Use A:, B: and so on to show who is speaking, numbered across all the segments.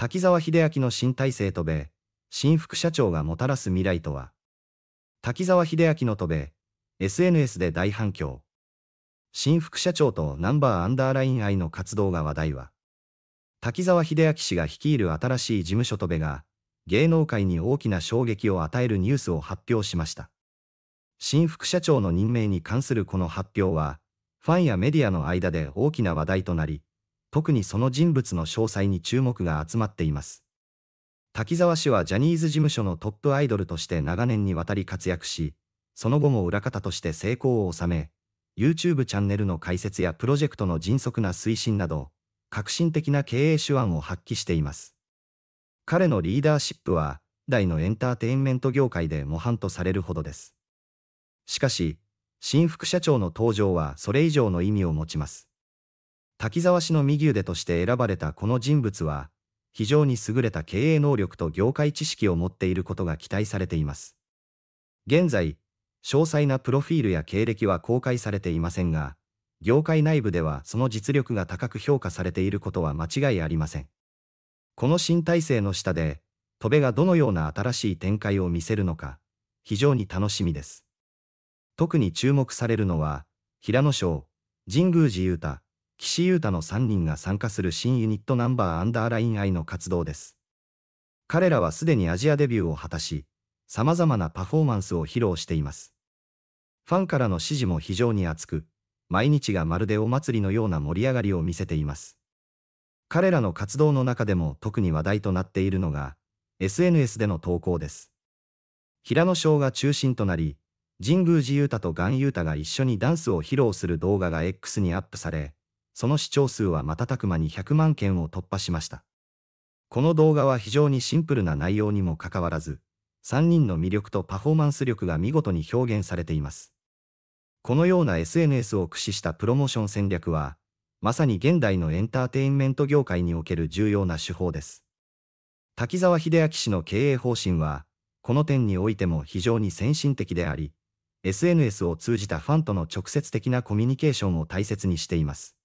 A: 滝沢秀明の新体制とべ、新副社長がもたらす未来とは。滝沢秀明の渡米、SNS で大反響。新副社長とナンバーアンダーライン愛の活動が話題は。滝沢秀明氏が率いる新しい事務所とべが、芸能界に大きな衝撃を与えるニュースを発表しました。新副社長の任命に関するこの発表は、ファンやメディアの間で大きな話題となり、特にその人物の詳細に注目が集まっています。滝沢氏はジャニーズ事務所のトップアイドルとして長年にわたり活躍し、その後も裏方として成功を収め、YouTube チャンネルの開設やプロジェクトの迅速な推進など、革新的な経営手腕を発揮しています。彼のリーダーシップは、大のエンターテインメント業界で模範とされるほどです。しかし、新副社長の登場はそれ以上の意味を持ちます。滝沢氏の右腕として選ばれたこの人物は、非常に優れた経営能力と業界知識を持っていることが期待されています。現在、詳細なプロフィールや経歴は公開されていませんが、業界内部ではその実力が高く評価されていることは間違いありません。この新体制の下で、戸部がどのような新しい展開を見せるのか、非常に楽しみです。特に注目されるのは、平野翔、神宮寺勇太、岸優太の3人が参加する新ユニットナンバーアンダーラインイの活動です。彼らはすでにアジアデビューを果たし、様々なパフォーマンスを披露しています。ファンからの支持も非常に厚く、毎日がまるでお祭りのような盛り上がりを見せています。彼らの活動の中でも特に話題となっているのが、SNS での投稿です。平野翔が中心となり、神宮寺勇太と岩優太が一緒にダンスを披露する動画が X にアップされ、その視聴数は瞬く間に100万件を突破しました。この動画は非常にシンプルな内容にもかかわらず、3人の魅力とパフォーマンス力が見事に表現されています。このような SNS を駆使したプロモーション戦略は、まさに現代のエンターテインメント業界における重要な手法です。滝沢秀明氏の経営方針は、この点においても非常に先進的であり、SNS を通じたファンとの直接的なコミュニケーションを大切にしています。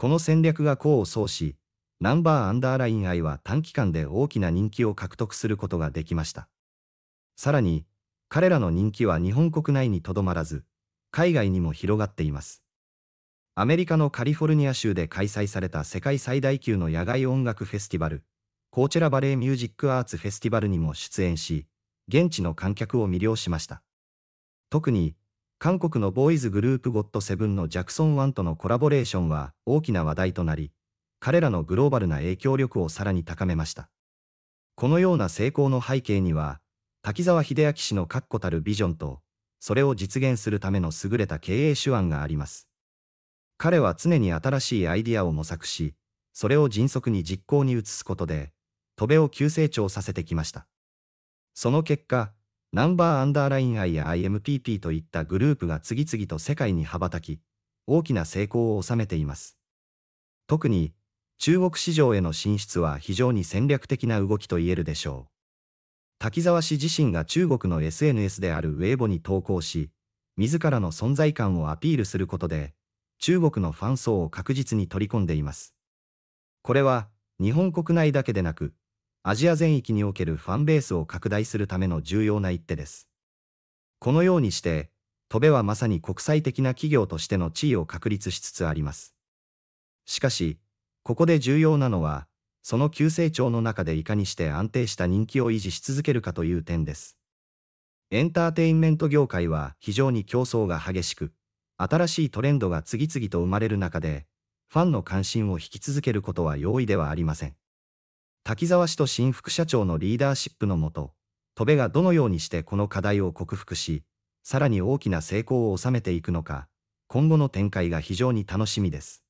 A: この戦略が功を奏し、ナンバーアンダーライン愛は短期間で大きな人気を獲得することができました。さらに、彼らの人気は日本国内にとどまらず、海外にも広がっています。アメリカのカリフォルニア州で開催された世界最大級の野外音楽フェスティバル、コーチェラバレーミュージックアーツフェスティバルにも出演し、現地の観客を魅了しました。特に、韓国のボーイズグループゴッドセブンのジャクソン1とのコラボレーションは大きな話題となり、彼らのグローバルな影響力をさらに高めました。このような成功の背景には、滝沢秀明氏の確固たるビジョンと、それを実現するための優れた経営手腕があります。彼は常に新しいアイディアを模索し、それを迅速に実行に移すことで、戸辺を急成長させてきました。その結果、ナンバーアンダーライン I や IMPP といったグループが次々と世界に羽ばたき、大きな成功を収めています。特に、中国市場への進出は非常に戦略的な動きと言えるでしょう。滝沢氏自身が中国の SNS であるウェイボに投稿し、自らの存在感をアピールすることで、中国のファン層を確実に取り込んでいます。これは、日本国内だけでなく、アジア全域におけるファンベースを拡大するための重要な一手です。このようにして、戸部はまさに国際的な企業としての地位を確立しつつあります。しかし、ここで重要なのは、その急成長の中でいかにして安定した人気を維持し続けるかという点です。エンターテインメント業界は非常に競争が激しく、新しいトレンドが次々と生まれる中で、ファンの関心を引き続けることは容易ではありません。滝沢氏と新副社長のリーダーシップのもと、戸部がどのようにしてこの課題を克服し、さらに大きな成功を収めていくのか、今後の展開が非常に楽しみです。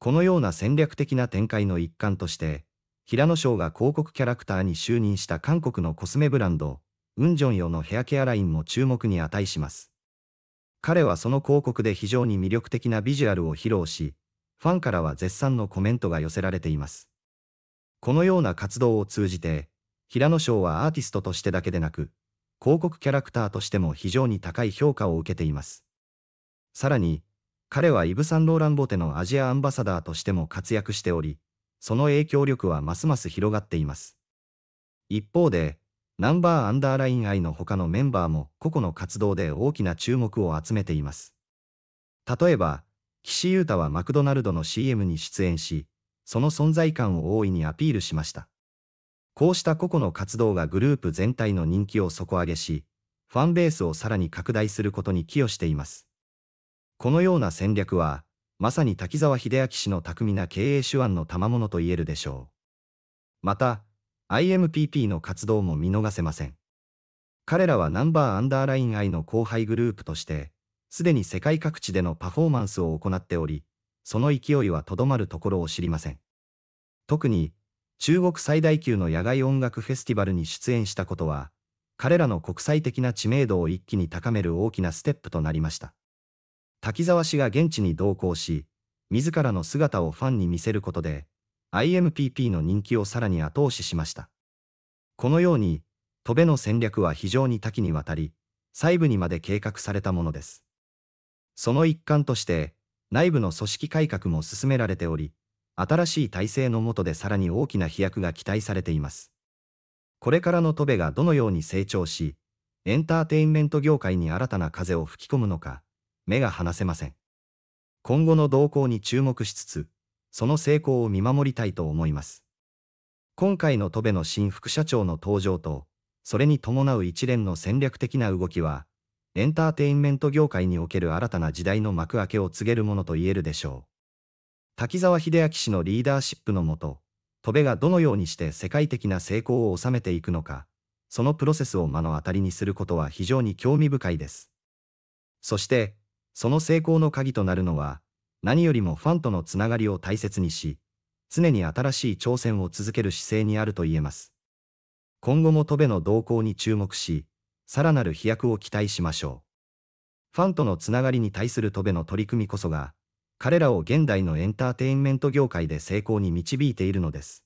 A: このような戦略的な展開の一環として、平野翔が広告キャラクターに就任した韓国のコスメブランド、ウンジョンヨのヘアケアラインも注目に値します。彼はその広告で非常に魅力的なビジュアルを披露し、ファンからは絶賛のコメントが寄せられています。このような活動を通じて、平野賞はアーティストとしてだけでなく、広告キャラクターとしても非常に高い評価を受けています。さらに、彼はイブ・サンローラン・ボテのアジアアンバサダーとしても活躍しており、その影響力はますます広がっています。一方で、ナンバーアンダーライン愛の他のメンバーも個々の活動で大きな注目を集めています。例えば、岸優太はマクドナルドの CM に出演し、その存在感を大いにアピールしました。こうした個々の活動がグループ全体の人気を底上げし、ファンベースをさらに拡大することに寄与しています。このような戦略は、まさに滝沢秀明氏の巧みな経営手腕の賜物と言えるでしょう。また、IMPP の活動も見逃せません。彼らはナンバーアンダーライン I の後輩グループとして、すでに世界各地でのパフォーマンスを行っており、その勢いはとどまるところを知りません。特に、中国最大級の野外音楽フェスティバルに出演したことは、彼らの国際的な知名度を一気に高める大きなステップとなりました。滝沢氏が現地に同行し、自らの姿をファンに見せることで、IMPP の人気をさらに後押ししました。このように、戸辺の戦略は非常に多岐にわたり、細部にまで計画されたものです。その一環として、内部の組織改革も進められており、新しい体制の下でさらに大きな飛躍が期待されています。これからの戸部がどのように成長し、エンターテインメント業界に新たな風を吹き込むのか、目が離せません。今後の動向に注目しつつ、その成功を見守りたいと思います。今回の戸部の新副社長の登場と、それに伴う一連の戦略的な動きは、エンターテインメント業界における新たな時代の幕開けを告げるものと言えるでしょう。滝沢秀明氏のリーダーシップのもと、戸辺がどのようにして世界的な成功を収めていくのか、そのプロセスを目の当たりにすることは非常に興味深いです。そして、その成功の鍵となるのは、何よりもファンとのつながりを大切にし、常に新しい挑戦を続ける姿勢にあると言えます。今後も戸辺の動向に注目し、さらなる飛躍を期待しましょう。ファンとのつながりに対する戸辺の取り組みこそが、彼らを現代のエンターテインメント業界で成功に導いているのです。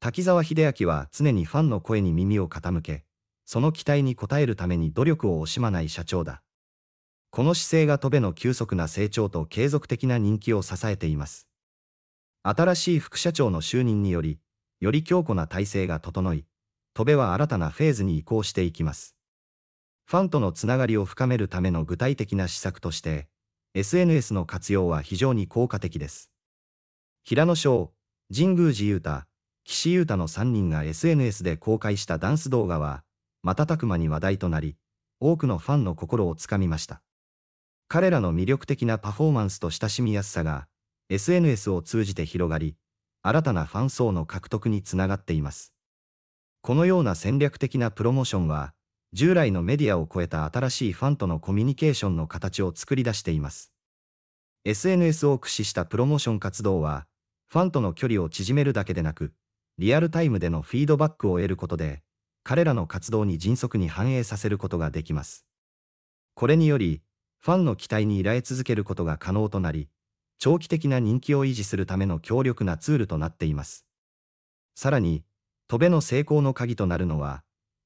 A: 滝沢秀明は常にファンの声に耳を傾け、その期待に応えるために努力を惜しまない社長だ。この姿勢が戸辺の急速な成長と継続的な人気を支えています。新しい副社長の就任により、より強固な体制が整い、戸辺は新たなフェーズに移行していきます。ファンとのつながりを深めるための具体的な施策として、SNS の活用は非常に効果的です。平野翔、神宮寺勇太、岸優太の3人が SNS で公開したダンス動画は、瞬く間に話題となり、多くのファンの心をつかみました。彼らの魅力的なパフォーマンスと親しみやすさが、SNS を通じて広がり、新たなファン層の獲得につながっています。このような戦略的なプロモーションは、従来のメディアを超えた新しいファンとのコミュニケーションの形を作り出しています。SNS を駆使したプロモーション活動は、ファンとの距離を縮めるだけでなく、リアルタイムでのフィードバックを得ることで、彼らの活動に迅速に反映させることができます。これにより、ファンの期待に依頼続けることが可能となり、長期的な人気を維持するための強力なツールとなっています。さらに、トベの成功の鍵となるのは、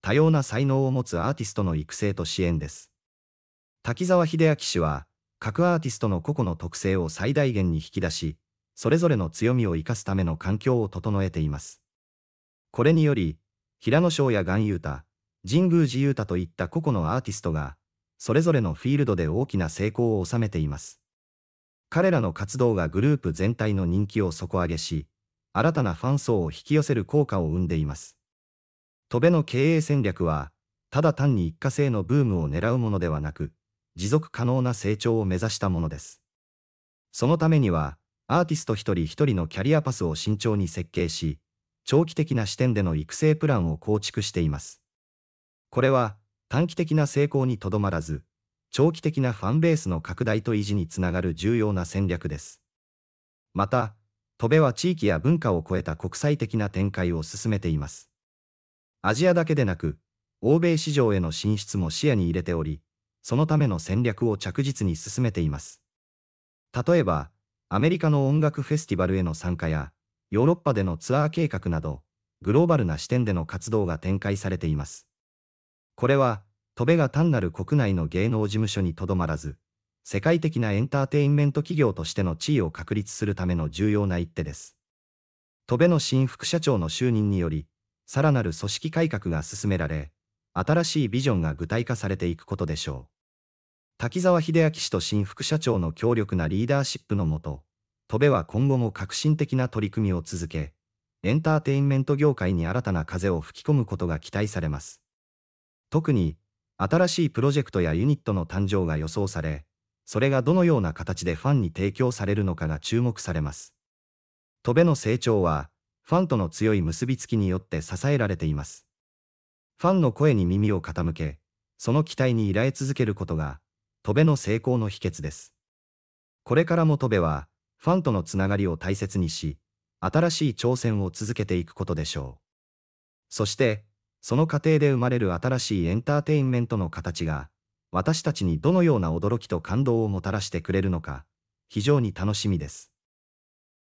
A: 多様な才能を持つアーティストの育成と支援です。滝沢秀明氏は、各アーティストの個々の特性を最大限に引き出し、それぞれの強みを生かすための環境を整えています。これにより、平野翔や岩優太、神宮寺優太といった個々のアーティストが、それぞれのフィールドで大きな成功を収めています。彼らの活動がグループ全体の人気を底上げし、新たなファン層を引き寄せる効果を生んでいます。戸辺の経営戦略は、ただ単に一過性のブームを狙うものではなく、持続可能な成長を目指したものです。そのためには、アーティスト一人一人のキャリアパスを慎重に設計し、長期的な視点での育成プランを構築しています。これは、短期的な成功にとどまらず、長期的なファンベースの拡大と維持につながる重要な戦略です。また、戸辺は地域や文化を超えた国際的な展開を進めています。アジアだけでなく、欧米市場への進出も視野に入れており、そのための戦略を着実に進めています。例えば、アメリカの音楽フェスティバルへの参加や、ヨーロッパでのツアー計画など、グローバルな視点での活動が展開されています。これは、戸部が単なる国内の芸能事務所にとどまらず、世界的なエンターテインメント企業としての地位を確立するための重要な一手です。戸部の新副社長の就任により、さらなる組織改革が進められ、新しいビジョンが具体化されていくことでしょう。滝沢秀明氏と新副社長の強力なリーダーシップのもと、戸部は今後も革新的な取り組みを続け、エンターテインメント業界に新たな風を吹き込むことが期待されます。特に、新しいプロジェクトやユニットの誕生が予想され、それがどのような形でファンに提供されるのかが注目されます。戸部の成長は、ファンとの強い結びつきによって支えられています。ファンの声に耳を傾け、その期待に依頼続けることが、戸部の成功の秘訣です。これからも戸部は、ファンとのつながりを大切にし、新しい挑戦を続けていくことでしょう。そして、その過程で生まれる新しいエンターテインメントの形が、私たちにどのような驚きと感動をもたらしてくれるのか、非常に楽しみです。